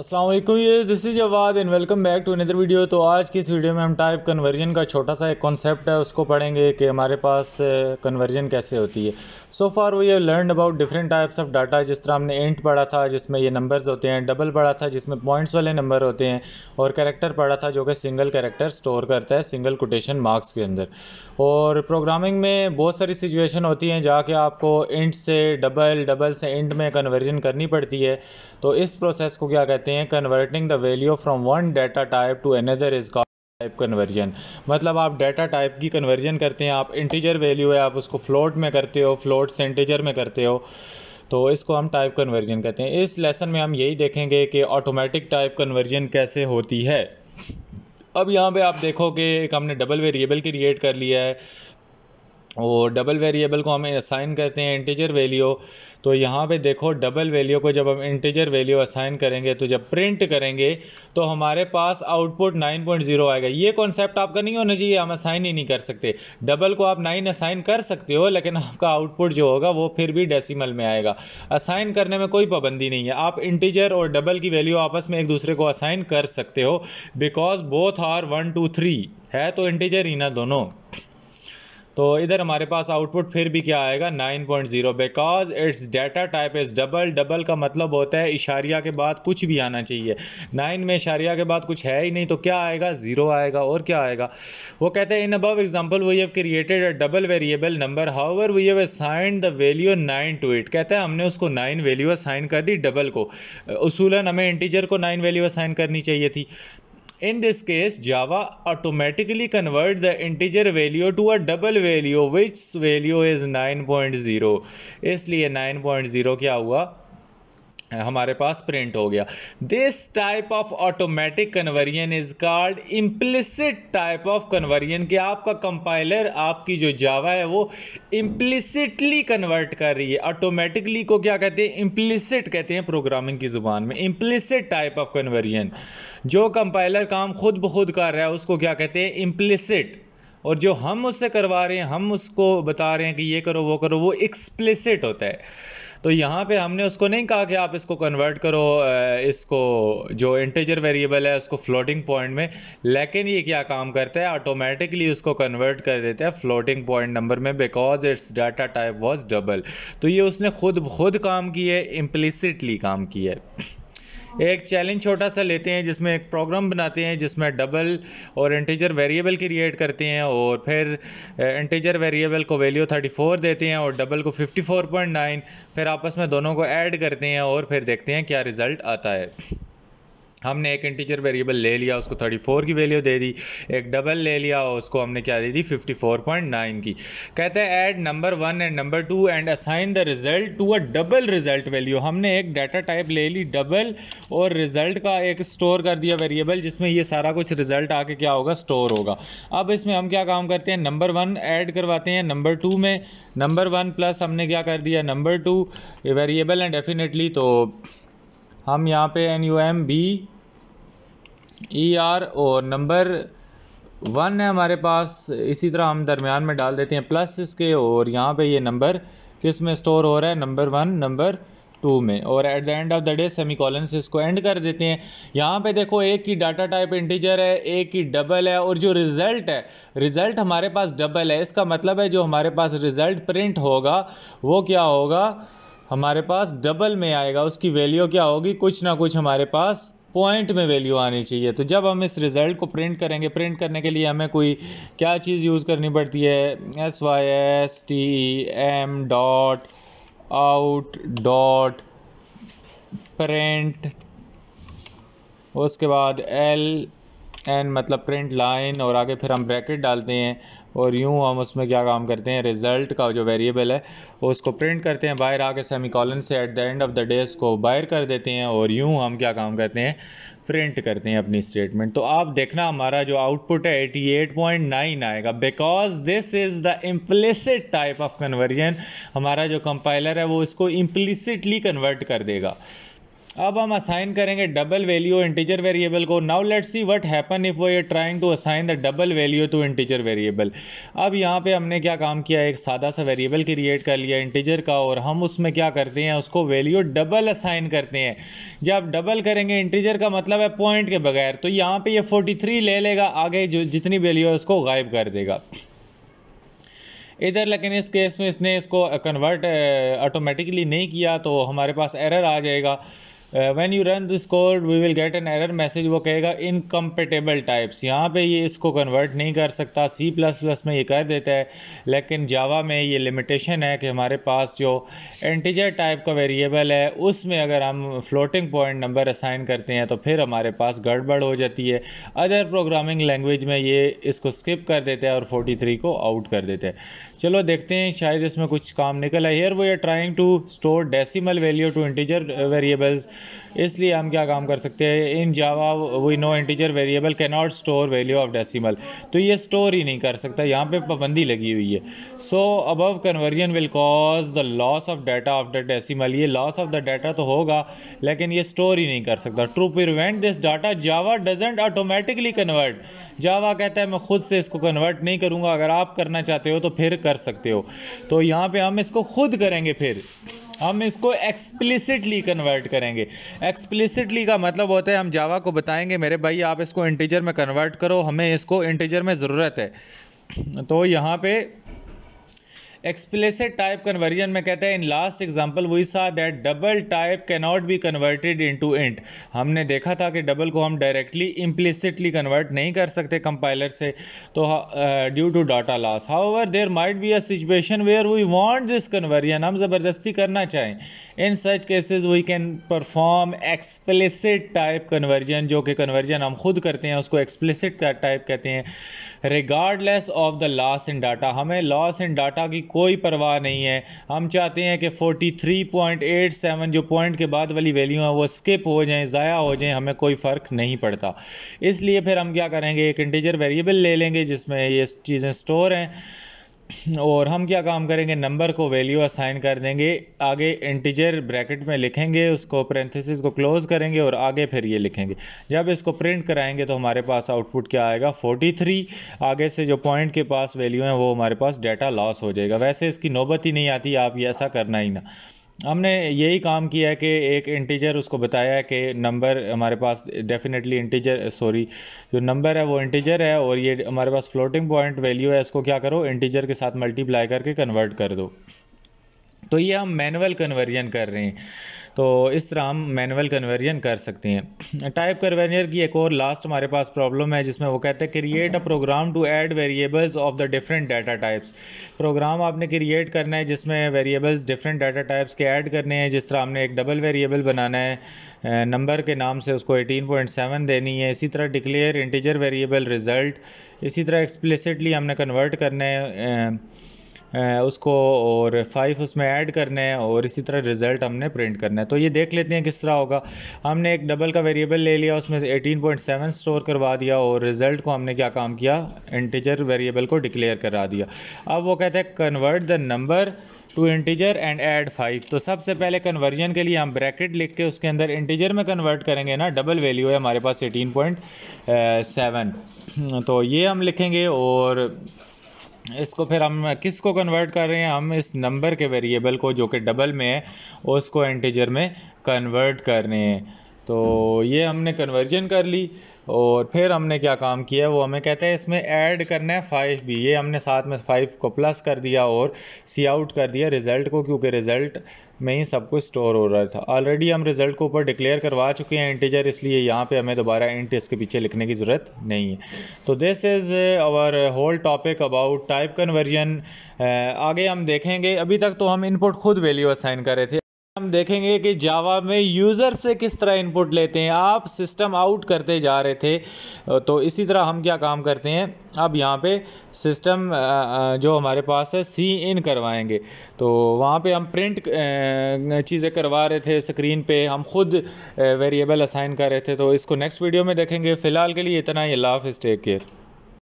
असलम ये this is Awad and welcome back to another video तो आज की इस वीडियो में हम टाइप कन्वर्जन का छोटा सा एक कॉन्सेप्ट है उसको पढ़ेंगे कि हमारे पास कन्वर्जन कैसे होती है सो फार वी ये learn about different types of data जिस तरह हमने इंट पढ़ा था जिसमें ये नंबर्स होते हैं डबल पढ़ा था जिसमें पॉइंट्स वाले नंबर होते हैं और करेक्टर पढ़ा था जो कि सिंगल करेक्टर स्टोर करता है सिंगल कोटेशन मार्क्स के अंदर और प्रोग्रामिंग में बहुत सारी सिचुएशन होती हैं जहाँ के आपको इंट से डबल डबल से इंट में कन्वर्जन करनी पड़ती है तो इस प्रोसेस को क्या कहते हैं कहते हैं converting the value from one data type to another is call type conversion मतलब आप डाटा टाइप की कन्वर्जन करते हैं आप इंटीजर वैल्यू है आप उसको फ्लोट में करते हो फ्लोट से इंटीजर में करते हो तो इसको हम टाइप कन्वर्जन कहते हैं इस लेसन में हम यही देखेंगे कि ऑटोमेटिक टाइप कन्वर्जन कैसे होती है अब यहाँ पे आप देखोगे एक हमने डबल वेरिएबल क्रिएट कर लिया है और डबल वेरिएबल को हम असाइन करते हैं इंटीजर वैल्यू तो यहाँ पे देखो डबल वैल्यू को जब हम इंटीजर वैल्यू असाइन करेंगे तो जब प्रिंट करेंगे तो हमारे पास आउटपुट 9.0 आएगा ये कॉन्सेप्ट आपका नहीं होना चाहिए हम असाइन ही नहीं कर सकते डबल को आप 9 असाइन कर सकते हो लेकिन आपका आउटपुट जो होगा वो फिर भी डेसीमल में आएगा असाइन करने में कोई पाबंदी नहीं है आप इंटीजर और डबल की वैल्यू आपस में एक दूसरे को असाइन कर सकते हो because both are one two three है तो इंटीजर ही ना दोनों तो इधर हमारे पास आउटपुट फिर भी क्या आएगा 9.0 because it's data type is double double का मतलब होता है इशारिया के बाद कुछ भी आना चाहिए नाइन में इशारिया के बाद कुछ है ही नहीं तो क्या आएगा ज़ीरो आएगा और क्या आएगा वो कहते हैं in above example we have created a double variable number however we have assign the value nine to it कहता है हमने उसको नाइन वैल्यू असाइन कर दी डबल को उसूलन हमें इंटीजर को नाइन वैल्यू असाइन करनी चाहिए थी In this case, Java automatically converts the integer value to a double value which value is 9.0. इसलिए 9.0 क्या हुआ हमारे पास प्रिंट हो गया this type of automatic conversion is called implicit type of conversion कि आपका कंपाइलर आपकी जो जावा है वो इम्प्लिसिटली कन्वर्ट कर रही है ऑटोमेटिकली को क्या कहते हैं इम्प्लिसिट कहते हैं प्रोग्रामिंग की ज़ुबान में इम्प्लिसिट टाइप ऑफ कन्वर्जन जो कंपाइलर काम खुद ब खुद कर रहा है उसको क्या कहते हैं इम्प्लिसिट और जो हम उससे करवा रहे हैं हम उसको बता रहे हैं कि ये करो वो करो वो एक्सप्लिसिट होता है तो यहाँ पे हमने उसको नहीं कहा कि आप इसको कन्वर्ट करो इसको जो इंटेजर वेरिएबल है उसको फ्लोटिंग पॉइंट में लेकिन ये क्या काम करता है ऑटोमेटिकली उसको कन्वर्ट कर देता है फ्लोटिंग पॉइंट नंबर में because it's data type was double तो ये उसने खुद खुद काम किया है इम्प्लिसिटली काम किया है एक चैलेंज छोटा सा लेते हैं जिसमें एक प्रोग्राम बनाते हैं जिसमें डबल और इंटीजर वेरिएबल क्रिएट करते हैं और फिर इंटीजर वेरिएबल को वैल्यू 34 देते हैं और डबल को 54.9 फिर आपस में दोनों को ऐड करते हैं और फिर देखते हैं क्या रिज़ल्ट आता है हमने एक इंटीजर वेरिएबल ले लिया उसको 34 की वैल्यू दे दी एक डबल ले लिया और उसको हमने क्या दे दी 54.9 की कहते हैं add number one and number two and assign the result to a double result value हमने एक डाटा टाइप ले ली डबल और रिजल्ट का एक स्टोर कर दिया वेरिएबल जिसमें ये सारा कुछ रिजल्ट आके क्या होगा स्टोर होगा अब इसमें हम क्या काम करते हैं नंबर वन ऐड करवाते हैं नंबर टू में नंबर वन प्लस हमने क्या कर दिया number two variable and definitely तो हम यहाँ पे N U M B E e R और नंबर वन है हमारे पास इसी तरह हम दरमियान में डाल देते हैं प्लस इसके और यहाँ पे ये नंबर किस में स्टोर हो रहा है नंबर वन नंबर टू में और at the end of the day semicolon से इसको एंड कर देते हैं यहाँ पे देखो एक की डाटा टाइप इंटीजर है एक की डबल है और जो रिज़ल्ट है रिज़ल्ट हमारे पास डबल है इसका मतलब है जो हमारे पास रिज़ल्ट प्रिंट होगा वो क्या होगा हमारे पास डबल में आएगा उसकी वैल्यू क्या होगी कुछ ना कुछ हमारे पास पॉइंट में वैल्यू आनी चाहिए तो जब हम इस रिज़ल्ट को प्रिंट करेंगे प्रिंट करने के लिए हमें कोई क्या चीज़ यूज़ करनी पड़ती है S Y S T M dot out dot print उसके बाद एल एंड मतलब प्रिंट लाइन और आगे फिर हम ब्रैकेट डालते हैं और यूँ हम उसमें क्या काम करते हैं रिज़ल्ट का जो वेरिएबल है उसको प्रिंट करते हैं बाहर आके सेमी कॉलन से at the end of the day इसको बाहर कर देते हैं और यूँ हम क्या काम करते हैं प्रिंट करते हैं अपनी स्टेटमेंट तो आप देखना हमारा जो आउटपुट है 88.9 आएगा because this is the implicit type of conversion हमारा जो कंपाइलर है वो इसको इम्प्लिसिटली कन्वर्ट कर देगा अब हम असाइन करेंगे डबल वैल्यू इंटीजर वेरिएबल को now let's see what happen if वो ये trying to assign the double value to integer variable अब यहाँ पे हमने क्या काम किया एक सादा सा वेरिएबल क्रिएट कर लिया इंटीजर का और हम उसमें क्या करते हैं उसको वैल्यू डबल असाइन करते हैं जब डबल करेंगे इंटीजर का मतलब है पॉइंट के बगैर तो यहाँ पर ये फोर्टी ले लेगा आगे जो जितनी वैल्यू है उसको गायब कर देगा इधर लेकिन इस केस में इसने इसको कन्वर्ट ऑटोमेटिकली नहीं किया तो हमारे पास एरर आ जाएगा when you run this code we will get an error message वो कहेगा इनकम्पेटेबल टाइप्स यहाँ पे ये इसको कन्वर्ट नहीं कर सकता सी प्लस प्लस में ये कर देता है लेकिन जावा में ये लिमिटेशन है कि हमारे पास जो एंटीजर टाइप का वेरिएबल है उसमें अगर हम फ्लोटिंग पॉइंट नंबर असाइन करते हैं तो फिर हमारे पास गड़बड़ हो जाती है अदर प्रोग्रामिंग लैंग्वेज में ये इसको स्किप कर देते हैं और 43 को आउट कर देते हैं चलो देखते हैं शायद इसमें कुछ काम निकल आए हेयर वो are trying to store decimal value to integer variables इसलिए हम क्या काम कर सकते हैं in Java we know integer variable can not store value of decimal तो ये स्टोर ही नहीं कर सकता यहाँ पे पाबंदी लगी हुई है so above conversion will cause the loss of data of the decimal ये लॉस ऑफ द डाटा तो होगा लेकिन ये स्टोर ही नहीं कर सकता to prevent this data Java doesn't automatically convert Java कहता है मैं खुद से इसको कन्वर्ट नहीं करूँगा अगर आप करना चाहते हो तो फिर कर सकते हो तो यहाँ पे हम इसको खुद करेंगे फिर हम इसको एक्सप्लिसिटली कन्वर्ट करेंगे एक्सप्लिसिटली का मतलब होता है हम जावा को बताएंगे मेरे भाई आप इसको इंटीजर में कन्वर्ट करो हमें इसको इंटीजर में ज़रूरत है तो यहाँ पे एक्सप्लेसिड टाइप कन्वर्जन में कहते हैं in last example we saw that double type not be converted into int हमने देखा था कि डबल को हम डायरेक्टली इम्प्लिसिटली कन्वर्ट नहीं कर सकते कंपाइलर से तो due to data loss however there might be a situation where we want this conversion हम ज़बरदस्ती करना चाहें in such cases we can perform explicit type conversion जो कि कन्वर्जन हम खुद करते हैं उसको एक्सप्लेसिड टाइप कहते हैं regardless of the loss in data हमें लॉस इन डाटा की कोई परवाह नहीं है हम चाहते हैं कि 43.87 जो पॉइंट के बाद वाली वैल्यू है वो स्किप हो जाए ज़ाया हो जाए हमें कोई फ़र्क नहीं पड़ता इसलिए फिर हम क्या करेंगे एक इंटीजर वेरिएबल ले लेंगे जिसमें ये चीज़ें स्टोर हैं और हम क्या काम करेंगे नंबर को वैल्यू असाइन कर देंगे आगे इंटीजर ब्रैकेट में लिखेंगे उसको प्रेंथेसिस को क्लोज करेंगे और आगे फिर ये लिखेंगे जब इसको प्रिंट कराएंगे तो हमारे पास आउटपुट क्या आएगा 43 आगे से जो पॉइंट के पास वैल्यू है वो हमारे पास डाटा लॉस हो जाएगा वैसे इसकी नौबत ही नहीं आती आप ऐसा करना ही ना हमने यही काम किया है कि एक इंटीजर उसको बताया कि नंबर हमारे पास डेफिनेटली इंटीजर सॉरी जो नंबर है वो इंटीजर है और ये हमारे पास फ्लोटिंग पॉइंट वैल्यू है इसको क्या करो इंटीजर के साथ मल्टीप्लाई करके कन्वर्ट कर दो तो ये हम मैनुअल कन्वर्जन कर रहे हैं तो इस तरह हम मैनुअल कन्वर्जन कर सकते हैं टाइप कन्वर्जन की एक और लास्ट हमारे पास प्रॉब्लम है जिसमें वो कहते हैं create a program to add variables of the different data types program आपने क्रिएट करना है जिसमें वेरिएबल्स डिफरेंट डाटा टाइप्स के ऐड करने हैं जिस तरह हमने एक डबल वेरिएबल बनाना है नंबर के नाम से उसको एटीन देनी है इसी तरह डिक्लेयर इंटीजर वेरिएबल रिजल्ट इसी तरह एक्सप्लिसिटली हमने कन्वर्ट करना है उसको और फाइव उसमें ऐड करने हैं और इसी तरह रिज़ल्ट हमने प्रिंट करना है तो ये देख लेते हैं किस तरह होगा हमने एक डबल का वेरिएबल ले लिया उसमें पॉइंट 18.7 स्टोर करवा दिया और रिज़ल्ट को हमने क्या काम किया इंटीजर वेरिएबल को डिक्लेयर करा दिया अब वो कहते हैं convert the number to integer and add five तो सबसे पहले कन्वर्जन के लिए हम ब्रैकेट लिख के उसके अंदर इंटीजर में कन्वर्ट करेंगे ना डबल वैल्यू है हमारे पास एटीन पॉइंट सेवन तो ये हम लिखेंगे और इसको फिर हम किस को कन्वर्ट कर रहे हैं हम इस नंबर के वेरिएबल को जो कि डबल में है उसको एंटीजर में कन्वर्ट कर रहे हैं तो ये हमने कन्वर्जन कर ली और फिर हमने क्या काम किया वो हमें कहते हैं इसमें ऐड करना है फाइव भी ये हमने साथ में फाइव को प्लस कर दिया और सी आउट कर दिया रिज़ल्ट को क्योंकि रिज़ल्ट में ही सब कुछ स्टोर हो रहा था ऑलरेडी हम रिज़ल्ट को ऊपर डिक्लेयर करवा चुके हैं इंटीजर इसलिए यहाँ पे हमें दोबारा इंट इसके पीछे लिखने की ज़रूरत नहीं है तो this is our whole topic about type conversion आगे हम देखेंगे अभी तक तो हम इनपुट खुद वैल्यू असाइन कर रहे थे हम देखेंगे कि जावा में यूज़र से किस तरह इनपुट लेते हैं आप सिस्टम आउट करते जा रहे थे तो इसी तरह हम क्या काम करते हैं अब यहाँ पे सिस्टम जो हमारे पास है सी इन करवाएंगे तो वहाँ पे हम प्रिंट चीज़ें करवा रहे थे स्क्रीन पे हम खुद वेरिएबल असाइन कर रहे थे तो इसको नेक्स्ट वीडियो में देखेंगे फ़िलहाल के लिए इतना ही अल्लाह हाफ टेक केयर